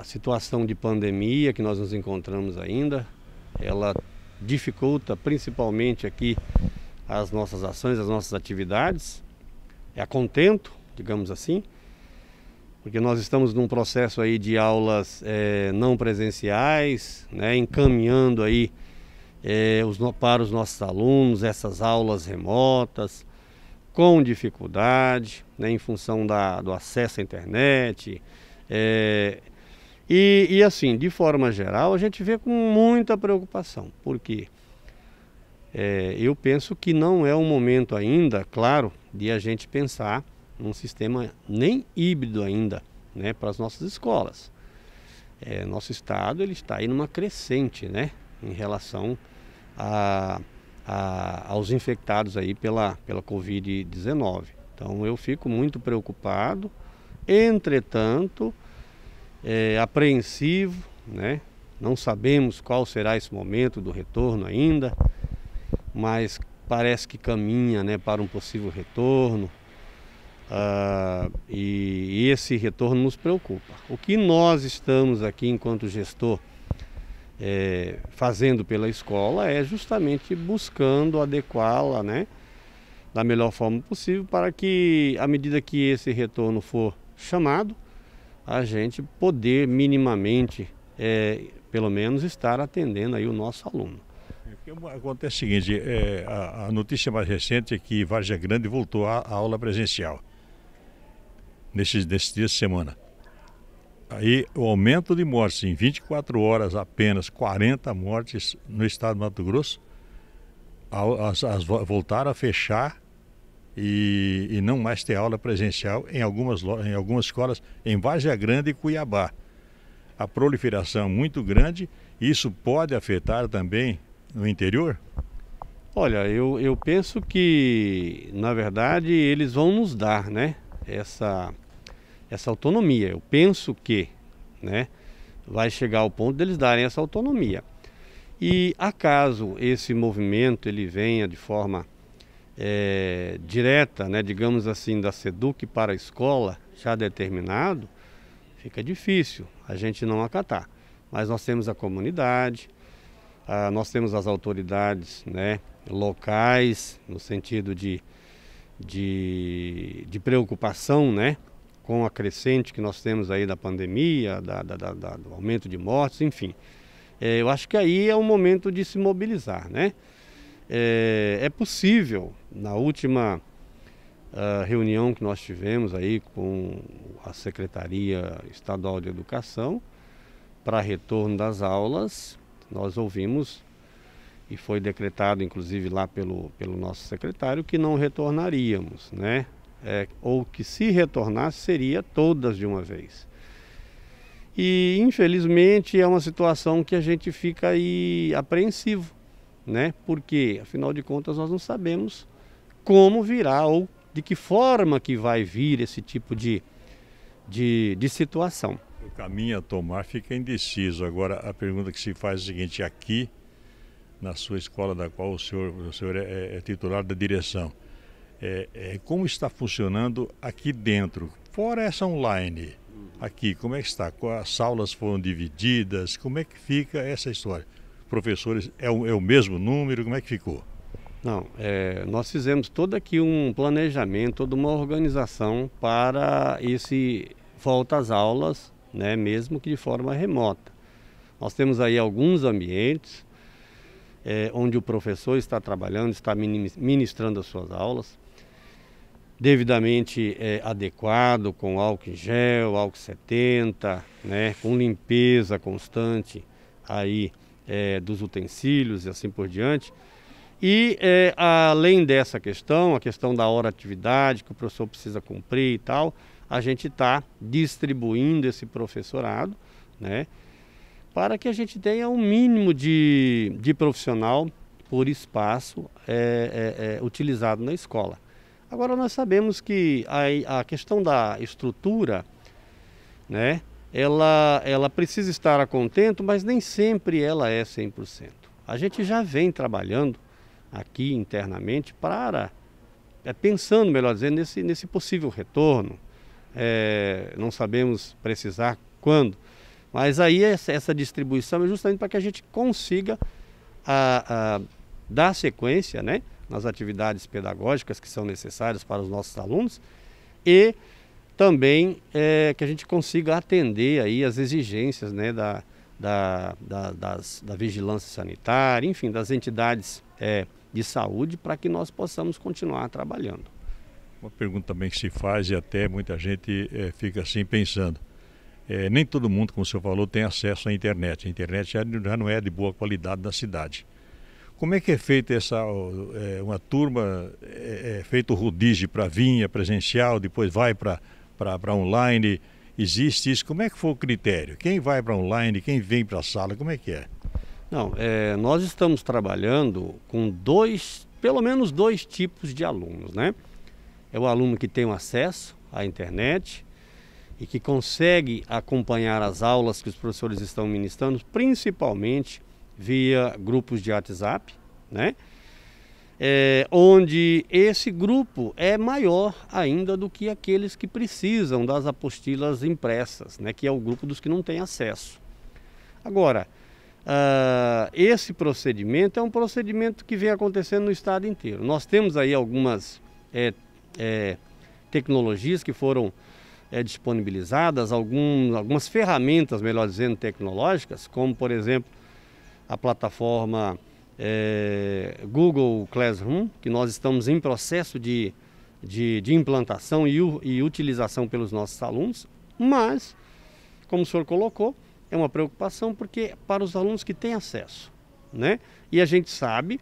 a situação de pandemia que nós nos encontramos ainda, ela dificulta principalmente aqui as nossas ações, as nossas atividades. É a contento, digamos assim, porque nós estamos num processo aí de aulas é, não presenciais, né, encaminhando aí é, os, para os nossos alunos essas aulas remotas, com dificuldade, né, em função da, do acesso à internet, é, e, e assim, de forma geral, a gente vê com muita preocupação, porque é, eu penso que não é o momento ainda, claro, de a gente pensar num sistema nem híbrido ainda né, para as nossas escolas. É, nosso estado ele está aí numa crescente né, em relação a, a, aos infectados aí pela, pela Covid-19. Então eu fico muito preocupado. Entretanto, é, apreensivo, né? Não sabemos qual será esse momento do retorno ainda, mas parece que caminha né, para um possível retorno. Uh, e, e esse retorno nos preocupa. O que nós estamos aqui, enquanto gestor, é, fazendo pela escola é justamente buscando adequá-la né, da melhor forma possível para que, à medida que esse retorno for chamado, a gente poder minimamente, é, pelo menos, estar atendendo aí o nosso aluno. É, acontece o seguinte, é, a, a, notícia mais recente é que Vargem Grande voltou à, aula presencial nesses, nesses dias de semana. Aí o aumento de mortes em 24 horas apenas, 40 mortes no estado do Mato Grosso, as, as voltaram a fechar e, e não mais ter aula presencial em algumas, em algumas escolas em Várzea Grande e Cuiabá. A proliferação é muito grande, isso pode afetar também no interior? Olha, eu, eu penso que, na verdade, eles vão nos dar né, essa, essa autonomia. Eu penso que né, vai chegar ao ponto deles de darem essa autonomia. E acaso esse movimento ele venha de forma é, direta, né, digamos assim, da SEDUC para a escola já determinado, fica difícil a gente não acatar. Mas nós temos a comunidade, a, nós temos as autoridades né, locais, no sentido de, de, de preocupação né, com a crescente que nós temos aí da pandemia, da, da, da, da do aumento de mortes, enfim. É, eu acho que aí é o momento de se mobilizar, né? É, é possível, na última uh, reunião que nós tivemos aí com a Secretaria Estadual de Educação, para retorno das aulas, nós ouvimos e foi decretado, inclusive, lá pelo, pelo nosso secretário, que não retornaríamos, né? É, ou que se retornasse seria todas de uma vez. E infelizmente é uma situação que a gente fica aí apreensivo, né? Porque, afinal de contas, nós não sabemos como virá ou de que forma que vai vir esse tipo de, de, de situação. O caminho a tomar fica indeciso. Agora, a pergunta que se faz é a seguinte: aqui, na sua escola, da qual o senhor, o senhor é, é, é titular da direção, é, é, como está funcionando aqui dentro, fora essa online? Uhum. Aqui, como é que está? As aulas foram divididas? Como é que fica essa história? professores é o, é o mesmo número? Como é que ficou? Não, é, nós fizemos todo aqui um planejamento, toda uma organização para esse volta às aulas, né, mesmo que de forma remota. Nós temos aí alguns ambientes é, onde o professor está trabalhando, está ministrando as suas aulas, devidamente é, adequado, com álcool em gel, álcool 70, né, com limpeza constante aí é, dos utensílios e assim por diante. E é, além dessa questão, a questão da hora atividade que o professor precisa cumprir e tal, a gente está distribuindo esse professorado, né? Para que a gente tenha um mínimo de, de profissional por espaço é, é, é utilizado na escola. Agora nós sabemos que a, a questão da estrutura, né? ela, ela precisa estar a contento, mas nem sempre ela é 100%. A gente já vem trabalhando aqui internamente para, é, pensando, melhor dizendo, nesse, nesse possível retorno. É, não sabemos precisar quando, mas aí essa, essa distribuição é justamente para que a gente consiga a, a dar sequência né, nas atividades pedagógicas que são necessárias para os nossos alunos e também é, que a gente consiga atender aí as exigências né, da, da, da, das, da vigilância sanitária, enfim, das entidades é, de saúde, para que nós possamos continuar trabalhando. Uma pergunta também que se faz e até muita gente é, fica assim pensando. É, nem todo mundo, como o senhor falou, tem acesso à internet. A internet já, já não é de boa qualidade na cidade. Como é que é feita essa é, uma turma é, é feito o rodízio para vinha presencial, depois vai para para online? Existe isso? Como é que foi o critério? Quem vai para online, quem vem para a sala, como é que é? Não, é, nós estamos trabalhando com dois, pelo menos dois tipos de alunos, né? É o aluno que tem acesso à internet e que consegue acompanhar as aulas que os professores estão ministrando, principalmente via grupos de WhatsApp, né? é, onde esse grupo é maior ainda do que aqueles que precisam das apostilas impressas, né, que é o grupo dos que não têm acesso. Agora, Uh, esse procedimento é um procedimento que vem acontecendo no estado inteiro. Nós temos aí algumas é, é, tecnologias que foram é, disponibilizadas, algum, algumas ferramentas, melhor dizendo, tecnológicas, como por exemplo a plataforma é, Google Classroom, que nós estamos em processo de, de, de implantação e, e utilização pelos nossos alunos, mas, como o senhor colocou, é uma preocupação porque para os alunos que têm acesso, né? E a gente sabe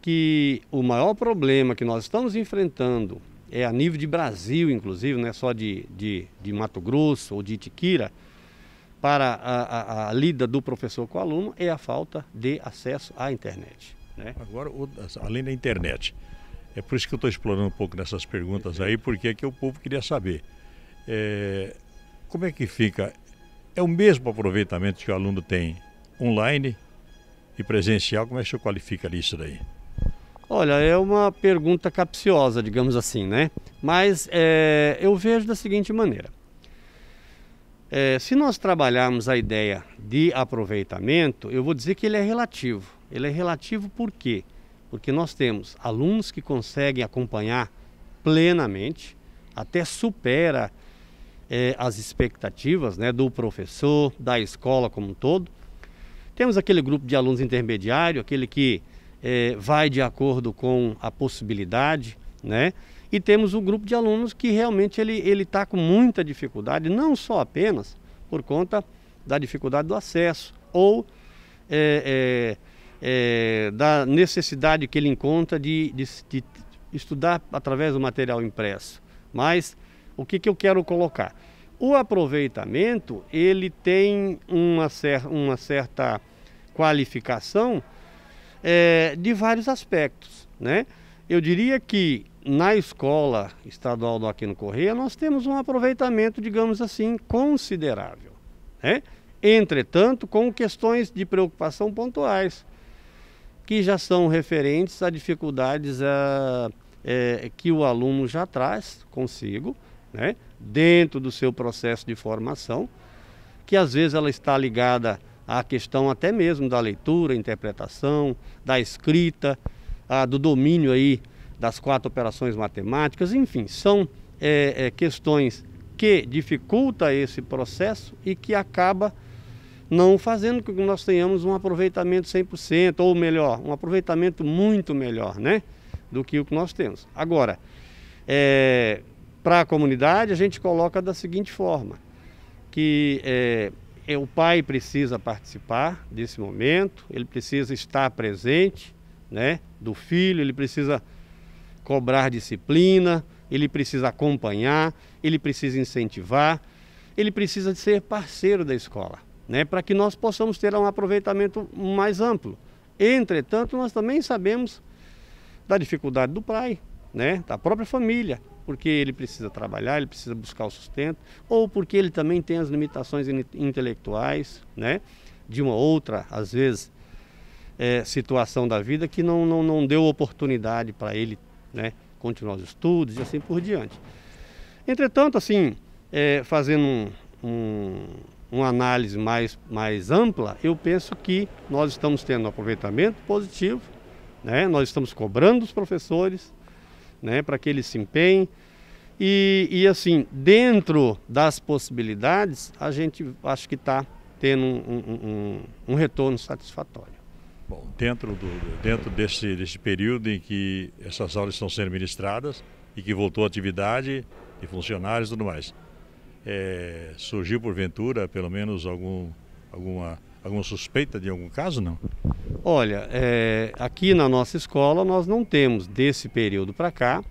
que o maior problema que nós estamos enfrentando é a nível de Brasil, inclusive, não é só de, de, de Mato Grosso ou de Itiquira, para a, a, a, lida do professor com o aluno é a falta de acesso à internet. Né? Agora, além da internet, é por isso que eu estou explorando um pouco nessas perguntas aí, porque é que o povo queria saber. É, como é que fica? É o mesmo aproveitamento que o aluno tem online e presencial? Como é que o senhor qualifica isso daí? Olha, é uma pergunta capciosa, digamos assim, né? Mas é, eu vejo da seguinte maneira. É, se nós trabalharmos a ideia de aproveitamento, eu vou dizer que ele é relativo. Ele é relativo por quê? Porque nós temos alunos que conseguem acompanhar plenamente, até supera é, as expectativas né, do professor, da escola como um todo. Temos aquele grupo de alunos intermediário, aquele que é, vai de acordo com a possibilidade, né? E temos um grupo de alunos que realmente ele está ele tá com muita dificuldade, não só apenas por conta da dificuldade do acesso ou é, é, é, da necessidade que ele encontra de, de, de, estudar através do material impresso. Mas o que, que eu quero colocar? O aproveitamento ele tem uma, cer uma certa qualificação é, de vários aspectos. Né? Eu diria que na escola estadual do Aquino Correia, nós temos um aproveitamento, digamos assim, considerável. Né? Entretanto, com questões de preocupação pontuais, que já são referentes a dificuldades a, é, que o aluno já traz consigo, né? dentro do seu processo de formação, que às vezes ela está ligada à questão até mesmo da leitura, interpretação, da escrita, a, do domínio aí das quatro operações matemáticas, enfim, são é, é, questões que dificulta esse processo e que acaba não fazendo com que nós tenhamos um aproveitamento 100%, ou melhor, um aproveitamento muito melhor, né, do que o que nós temos. Agora, é, para a comunidade, a gente coloca da seguinte forma, que é, é o pai precisa participar desse momento, ele precisa estar presente, né, do filho, ele precisa cobrar disciplina, ele precisa acompanhar, ele precisa incentivar, ele precisa ser parceiro da escola, né, para que nós possamos ter um aproveitamento mais amplo. Entretanto, nós também sabemos da dificuldade do pai, né, da própria família, porque ele precisa trabalhar, ele precisa buscar o sustento, ou porque ele também tem as limitações intelectuais, né, de uma outra, às vezes, é, situação da vida que não, não, não deu oportunidade para ele né, continuar os estudos e assim por diante. Entretanto, assim, é, fazendo um, um, uma análise mais, mais ampla, eu penso que nós estamos tendo um aproveitamento positivo, né, nós estamos cobrando os professores né, para que eles se empenhem. E, e, assim, dentro das possibilidades, a gente acho que está tendo um, um retorno satisfatório. Bom, dentro, do, dentro desse, desse período em que essas aulas estão sendo ministradas e que voltou a atividade de funcionários e tudo mais, é, surgiu porventura pelo menos algum, alguma, alguma suspeita de algum caso, não? Olha, é, aqui na nossa escola nós não temos, desse período para cá,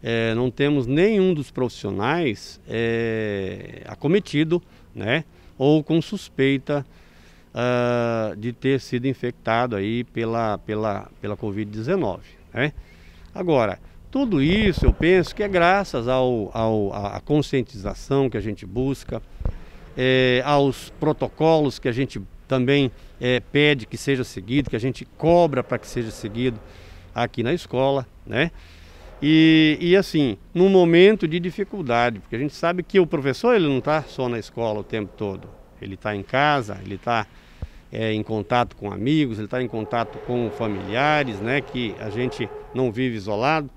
é, não temos nenhum dos profissionais é, acometido, né? Ou com suspeita uh, de ter sido infectado aí pela, pela, pela Covid-19. Né? Agora, tudo isso eu penso que é graças ao, ao, à conscientização que a gente busca, é, aos protocolos que a gente também é, pede que seja seguido, que a gente cobra para que seja seguido aqui na escola, né? E, e, assim, num momento de dificuldade, porque a gente sabe que o professor ele não está só na escola o tempo todo, ele está em casa, ele está é, em contato com amigos, ele está em contato com familiares, né? Que a gente não vive isolado.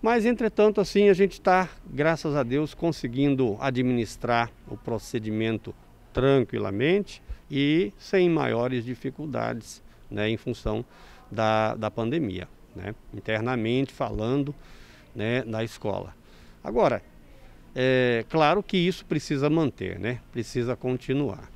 Mas, entretanto, assim, a gente está, graças a Deus, conseguindo administrar o procedimento tranquilamente e sem maiores dificuldades, né, em função da, da pandemia, né, internamente falando, né, na escola. Agora, é claro que isso precisa manter, né, precisa continuar.